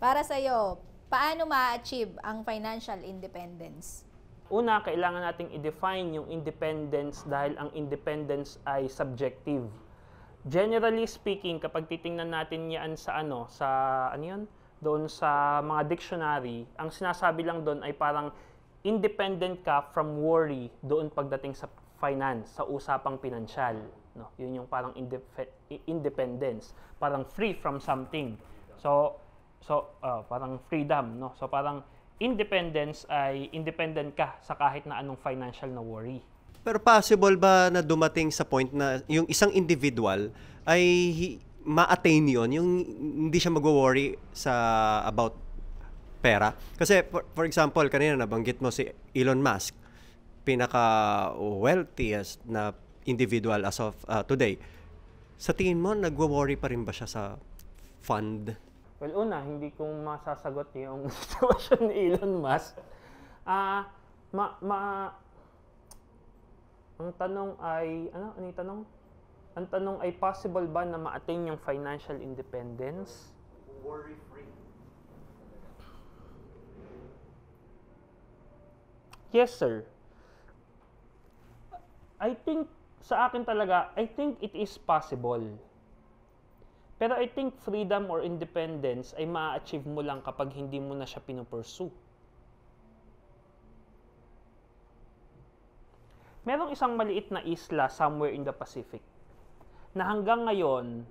Para sa iyo, paano ma-achieve ang financial independence? Una, kailangan nating i-define yung independence dahil ang independence ay subjective. Generally speaking, kapag titingnan natin yan sa ano, sa ano yun? Doon sa mga dictionary, ang sinasabi lang doon ay parang independent ka from worry doon pagdating sa finance, sa usapang pinansyal. No, yun yung parang independence, parang free from something. So, So, uh, parang freedom, no? So, parang independence ay independent ka sa kahit na anong financial na worry. Pero possible ba na dumating sa point na yung isang individual ay ma-attain yon yung hindi siya mag-worry sa about pera? Kasi, for, for example, kanina nabanggit mo si Elon Musk, pinaka-wealthiest na individual as of uh, today. Sa tingin mo, nagwo-worry pa rin ba siya sa fund Well, una, hindi ko masasagot yung situation ni Elon Musk. Ah, uh, ma, ma, ang tanong ay, ano, ano yung tanong? Ang tanong ay possible ba na ma-attain yung financial independence? Worry-free. Yes, sir. I think, sa akin talaga, I think it is possible pero I think freedom or independence ay ma-achieve mo lang kapag hindi mo na siya pinupursue. Merong isang maliit na isla somewhere in the Pacific na hanggang ngayon,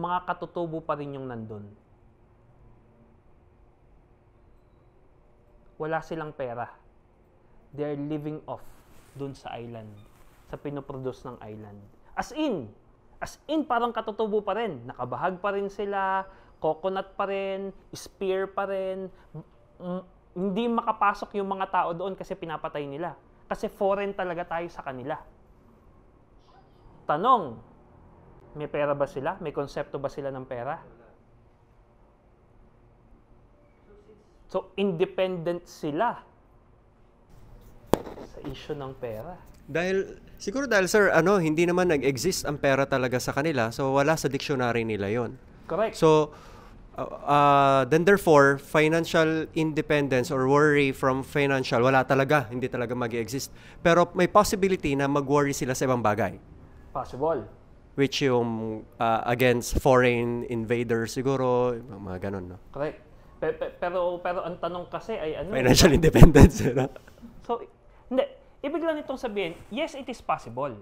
mga katutubo pa rin yung nandun. Wala silang pera. They're living off dun sa island, sa pinoproduce ng island. As in, As in, parang katutubo pa rin. Nakabahag pa rin sila, coconut pa rin, spear pa rin. M- mm, hindi makapasok yung mga tao doon kasi pinapatay nila. Kasi foreign talaga tayo sa kanila. Tanong, may pera ba sila? May konsepto ba sila ng pera? So, independent sila sa issue ng pera. Dahil, siguro dahil sir, ano, hindi naman nag-exist ang pera talaga sa kanila. So, wala sa dictionary nila yon Correct. So, uh, uh, then therefore, financial independence or worry from financial, wala talaga. Hindi talaga mag exist Pero may possibility na mag-worry sila sa ibang bagay. Possible. Which yung uh, against foreign invaders siguro, mga ganun, no? Correct. Pero, pero, pero ang tanong kasi ay ano? Financial independence, eh, no? So, hindi Ibig lang itong sabihin, yes, it is possible.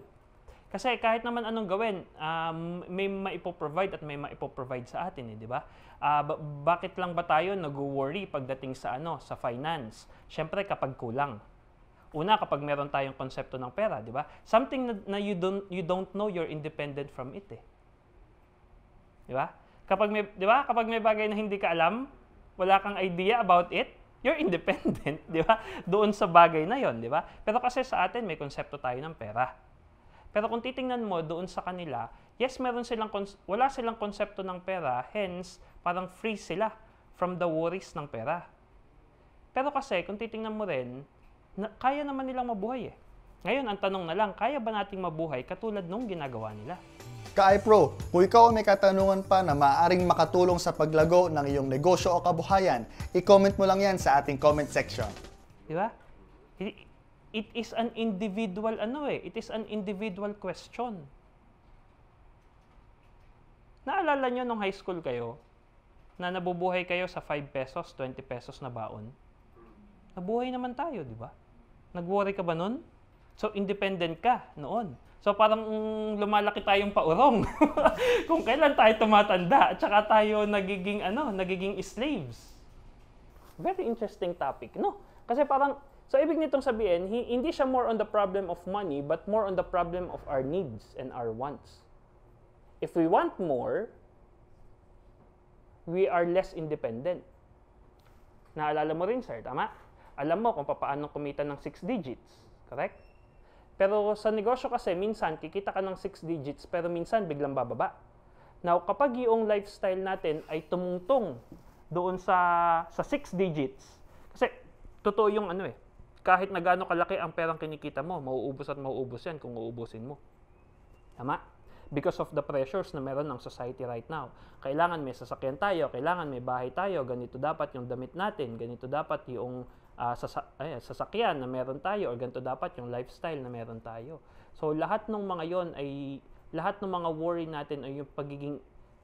Kasi kahit naman anong gawin, um, may maipoprovide at may maipoprovide sa atin, eh, di ba? Uh, ba- bakit lang ba tayo nag-worry pagdating sa ano, sa finance? Siyempre kapag kulang. Una, kapag meron tayong konsepto ng pera, di ba? Something na, na you, don't, you don't know you're independent from it, eh. Di ba? Kapag may, di ba? Kapag may bagay na hindi ka alam, wala kang idea about it, you're independent, di ba? Doon sa bagay na yon, di ba? Pero kasi sa atin, may konsepto tayo ng pera. Pero kung titingnan mo doon sa kanila, yes, meron silang wala silang konsepto ng pera, hence, parang free sila from the worries ng pera. Pero kasi, kung titingnan mo rin, na, kaya naman nilang mabuhay eh. Ngayon, ang tanong na lang, kaya ba nating mabuhay katulad nung ginagawa nila? Ka-iPro, kung ikaw ay may katanungan pa na maaaring makatulong sa paglago ng iyong negosyo o kabuhayan, i-comment mo lang yan sa ating comment section. Di ba? It is an individual ano eh, it is an individual question. Naalala nyo nung high school kayo, na nabubuhay kayo sa 5 pesos, 20 pesos na baon? Nabuhay naman tayo, di ba? Nag-worry ka ba nun? So, independent ka noon. So parang mm, lumalaki tayong paurong. Kung kailan tayo tumatanda, at saka tayo nagiging ano, nagiging slaves. Very interesting topic, no? Kasi parang so ibig nitong sabihin, hindi siya more on the problem of money but more on the problem of our needs and our wants. If we want more, we are less independent. Naalala mo rin, sir, tama? Alam mo kung paano kumita ng 6 digits, correct? Pero sa negosyo kasi, minsan kikita ka ng 6 digits pero minsan biglang bababa. Now, kapag yung lifestyle natin ay tumungtong doon sa sa 6 digits, kasi totoo yung ano eh, kahit na gaano kalaki ang perang kinikita mo, mauubos at mauubos yan kung uubusin mo. Tama? because of the pressures na meron ng society right now. Kailangan may sasakyan tayo, kailangan may bahay tayo, ganito dapat yung damit natin, ganito dapat yung uh, sasa- ay, sasakyan na meron tayo, or ganito dapat yung lifestyle na meron tayo. So lahat ng mga yon ay, lahat ng mga worry natin ay yung pagiging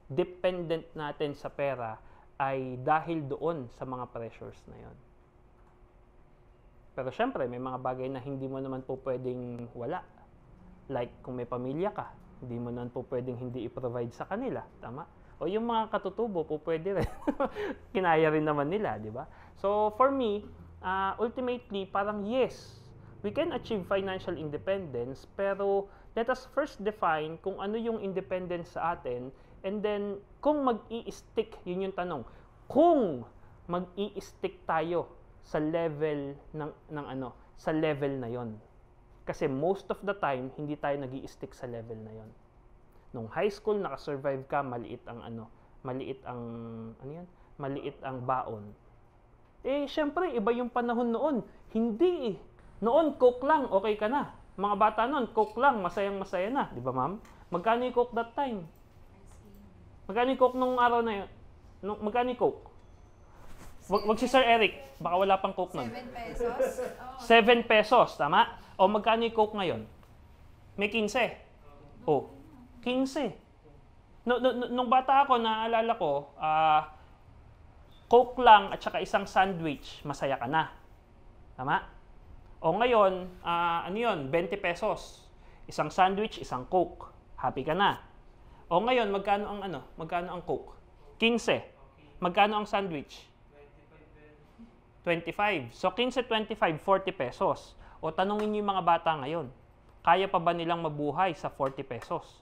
dependent natin sa pera ay dahil doon sa mga pressures na yon. Pero syempre, may mga bagay na hindi mo naman po pwedeng wala. Like kung may pamilya ka, hindi mo naman po pwedeng hindi i-provide sa kanila. Tama? O yung mga katutubo po pwede rin. Kinaya rin naman nila, di ba? So for me, uh, ultimately, parang yes, we can achieve financial independence, pero let us first define kung ano yung independence sa atin, and then kung mag-i-stick, yun yung tanong, kung mag-i-stick tayo sa level ng, ng ano, sa level na yon kasi most of the time, hindi tayo nag stick sa level na yon. Nung high school, nakasurvive ka, maliit ang ano, maliit ang, ano yan? Maliit ang baon. Eh, syempre, iba yung panahon noon. Hindi eh. Noon, coke lang, okay ka na. Mga bata noon, coke lang, masayang-masaya na. Di ba, ma'am? Magkano yung coke that time? Magkano yung coke nung araw na yun? magkano yung coke? Wag, wag si Sir Eric. Baka wala pang Coke nun. 7 pesos? 7 pesos, tama? O magkano yung Coke ngayon? May 15. O, 15. No, no, no, nung bata ako, naaalala ko, ah, uh, Coke lang at saka isang sandwich, masaya ka na. Tama? O ngayon, uh, ano yun? 20 pesos. Isang sandwich, isang Coke. Happy ka na. O ngayon, magkano ang ano? Magkano ang Coke? 15. Magkano ang sandwich? 25. So 15, 25, 40 pesos. O tanungin niyo yung mga bata ngayon, kaya pa ba nilang mabuhay sa 40 pesos?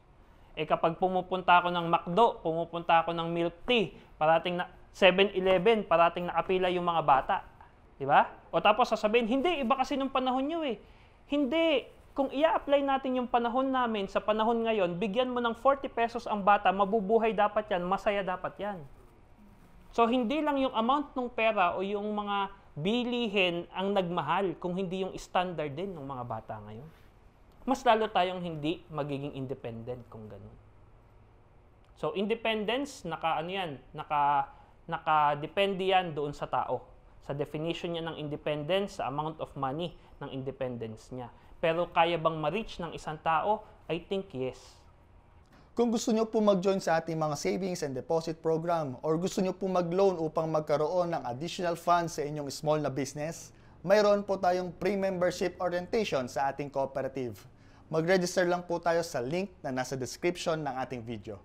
Eh kapag pumupunta ako ng McDo, pumupunta ako ng milk tea, parating na 7-Eleven, parating nakapila yung mga bata. Di ba? O tapos sasabihin, hindi, iba kasi nung panahon nyo eh. Hindi, kung i-apply natin yung panahon namin sa panahon ngayon, bigyan mo ng 40 pesos ang bata, mabubuhay dapat yan, masaya dapat yan. So hindi lang yung amount ng pera o yung mga bilihin ang nagmahal kung hindi yung standard din ng mga bata ngayon. Mas lalo tayong hindi magiging independent kung ganun. So independence, naka ano yan, naka, nakadepende yan doon sa tao sa definition niya ng independence, sa amount of money ng independence niya. Pero kaya bang ma-reach ng isang tao? I think yes. Kung gusto nyo po mag-join sa ating mga savings and deposit program or gusto nyo po mag-loan upang magkaroon ng additional funds sa inyong small na business, mayroon po tayong pre-membership orientation sa ating cooperative. Mag-register lang po tayo sa link na nasa description ng ating video.